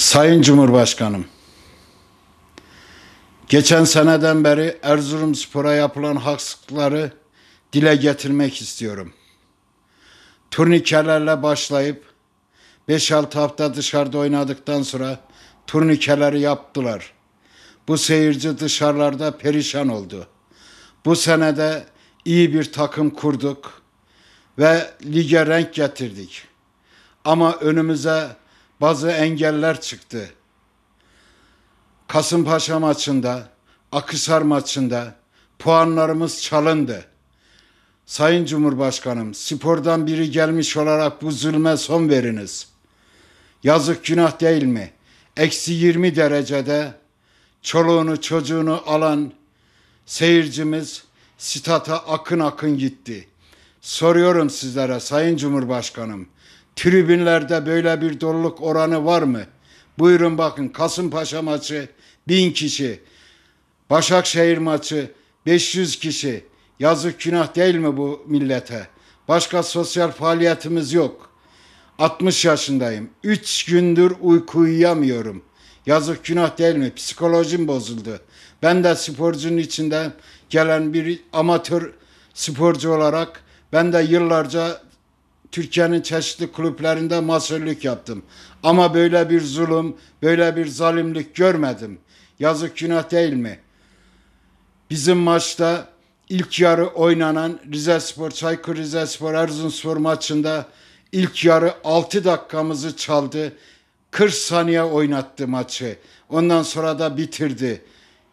Sayın Cumhurbaşkanım, geçen seneden beri Erzurumspor'a yapılan haksızlıkları dile getirmek istiyorum. Turnikelerle başlayıp 5-6 hafta dışarıda oynadıktan sonra turnikeleri yaptılar. Bu seyirci dışarılarda perişan oldu. Bu senede iyi bir takım kurduk ve lige renk getirdik. Ama önümüze bazı engeller çıktı. Kasımpaşa maçında, Akhisar maçında puanlarımız çalındı. Sayın Cumhurbaşkanım, spordan biri gelmiş olarak bu zulme son veriniz. Yazık günah değil mi? Eksi 20 derecede çoluğunu çocuğunu alan seyircimiz stata akın akın gitti. Soruyorum sizlere Sayın Cumhurbaşkanım, Tribünlerde böyle bir doluluk oranı var mı? Buyurun bakın Kasımpaşa maçı bin kişi, Başakşehir maçı 500 kişi. Yazık günah değil mi bu millete? Başka sosyal faaliyetimiz yok. 60 yaşındayım. 3 gündür uyku uyuyamıyorum. Yazık günah değil mi? Psikolojim bozuldu. Ben de sporcunun içinden gelen bir amatör sporcu olarak ben de yıllarca Türkiye'nin çeşitli kulüplerinde masörlük yaptım. Ama böyle bir zulüm, böyle bir zalimlik görmedim. Yazık günah değil mi? Bizim maçta ilk yarı oynanan Rize Spor, Çaykur Rize Spor, Erzurumspor maçında ilk yarı 6 dakikamızı çaldı. 40 saniye oynattı maçı. Ondan sonra da bitirdi.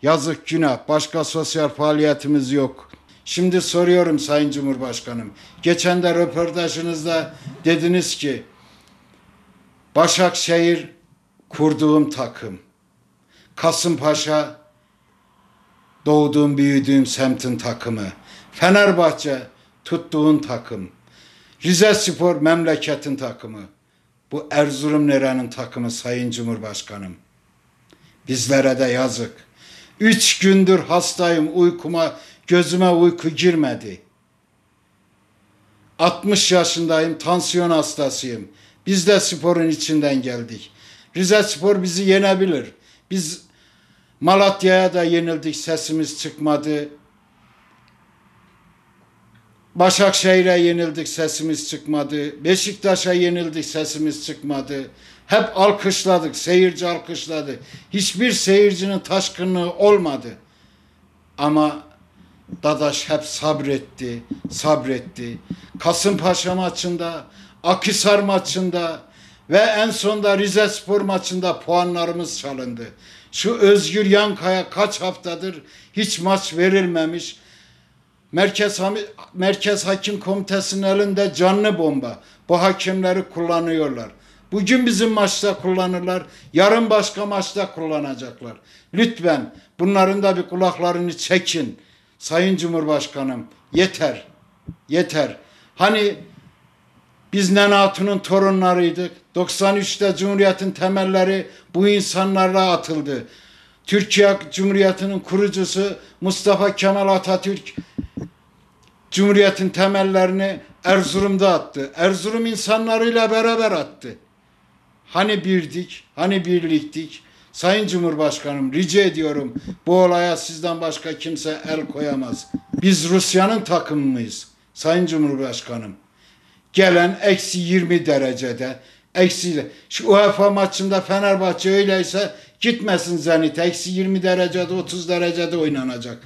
Yazık günah. Başka sosyal faaliyetimiz yok. Şimdi soruyorum Sayın Cumhurbaşkanım. Geçen de röportajınızda dediniz ki Başakşehir kurduğum takım. Kasımpaşa doğduğum büyüdüğüm semtin takımı. Fenerbahçe tuttuğun takım. Rize Spor memleketin takımı. Bu Erzurum nerenin takımı Sayın Cumhurbaşkanım. Bizlere de yazık. Üç gündür hastayım uykuma Gözüme uyku girmedi. 60 yaşındayım, tansiyon hastasıyım. Biz de sporun içinden geldik. Rize Spor bizi yenebilir. Biz Malatya'ya da yenildik, sesimiz çıkmadı. Başakşehir'e yenildik, sesimiz çıkmadı. Beşiktaş'a yenildik, sesimiz çıkmadı. Hep alkışladık, seyirci alkışladı. Hiçbir seyircinin taşkınlığı olmadı. Ama Dadaş hep sabretti, sabretti. Kasımpaşa maçında, Akisar maçında ve en sonda Rize Spor maçında puanlarımız çalındı. Şu Özgür Yankaya kaç haftadır hiç maç verilmemiş. Merkez, Merkez Hakim Komitesi'nin elinde canlı bomba. Bu hakimleri kullanıyorlar. Bugün bizim maçta kullanırlar. Yarın başka maçta kullanacaklar. Lütfen bunların da bir kulaklarını çekin. Sayın Cumhurbaşkanım yeter, yeter. Hani biz Nenatun'un torunlarıydık. 93'te Cumhuriyet'in temelleri bu insanlarla atıldı. Türkiye Cumhuriyeti'nin kurucusu Mustafa Kemal Atatürk Cumhuriyet'in temellerini Erzurum'da attı. Erzurum insanlarıyla beraber attı. Hani birdik, hani birliktik. Sayın Cumhurbaşkanım rica ediyorum bu olaya sizden başka kimse el koyamaz. Biz Rusya'nın takımıyız Sayın Cumhurbaşkanım. Gelen eksi 20 derecede eksi şu UEFA maçında Fenerbahçe öyleyse gitmesin Zenit eksi 20 derecede 30 derecede oynanacak.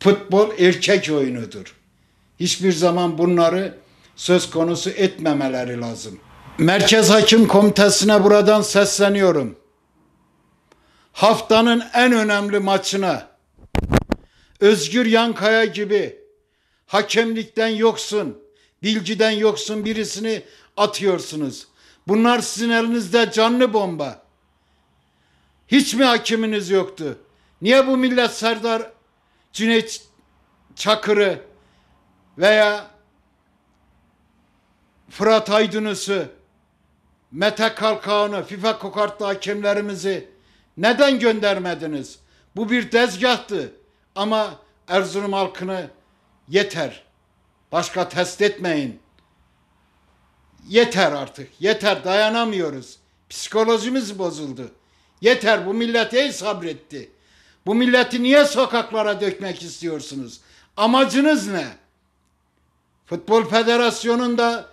Futbol erkek oyunudur. Hiçbir zaman bunları söz konusu etmemeleri lazım. Merkez Hakim Komitesi'ne buradan sesleniyorum haftanın en önemli maçına Özgür Yankaya gibi hakemlikten yoksun, bilgiden yoksun birisini atıyorsunuz. Bunlar sizin elinizde canlı bomba. Hiç mi hakiminiz yoktu? Niye bu millet Serdar Cüneyt Çakır'ı veya Fırat Aydınus'u, Mete Kalkağan'ı, FIFA kokartlı hakemlerimizi neden göndermediniz? Bu bir tezgahtı ama Erzurum halkını yeter. Başka test etmeyin. Yeter artık. Yeter dayanamıyoruz. Psikolojimiz bozuldu. Yeter bu millet ey sabretti. Bu milleti niye sokaklara dökmek istiyorsunuz? Amacınız ne? Futbol Federasyonu'nda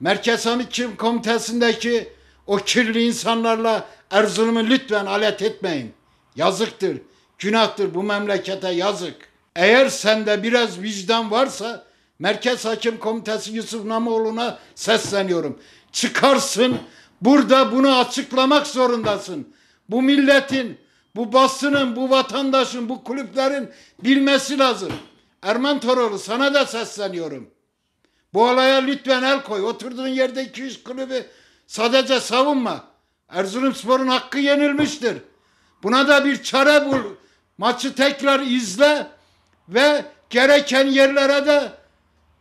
Merkez Hamitçim Komitesi'ndeki o kirli insanlarla Erzurum'u lütfen alet etmeyin. Yazıktır, günahtır bu memlekete yazık. Eğer sende biraz vicdan varsa Merkez Hakim Komitesi Yusuf Namoğlu'na sesleniyorum. Çıkarsın burada bunu açıklamak zorundasın. Bu milletin, bu basının, bu vatandaşın, bu kulüplerin bilmesi lazım. Erman Toroğlu sana da sesleniyorum. Bu olaya lütfen el koy. Oturduğun yerde 200 kulübü sadece savunma. Erzurumspor'un hakkı yenilmiştir. Buna da bir çare bul. Maçı tekrar izle ve gereken yerlere de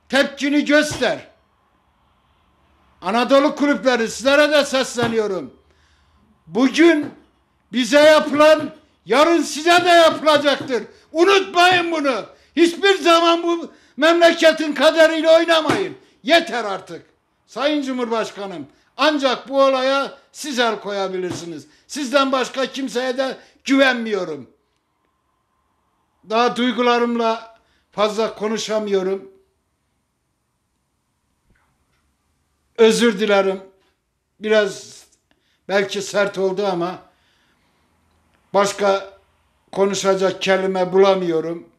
tepkini göster. Anadolu kulüpleri sizlere de sesleniyorum. Bugün bize yapılan yarın size de yapılacaktır. Unutmayın bunu. Hiçbir zaman bu memleketin kaderiyle oynamayın. Yeter artık. Sayın Cumhurbaşkanım ancak bu olaya siz el koyabilirsiniz. Sizden başka kimseye de güvenmiyorum. Daha duygularımla fazla konuşamıyorum. Özür dilerim. Biraz belki sert oldu ama başka konuşacak kelime bulamıyorum.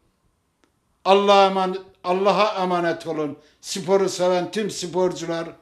Allah'a emanet, Allah'a emanet olun. Sporu seven tüm sporcular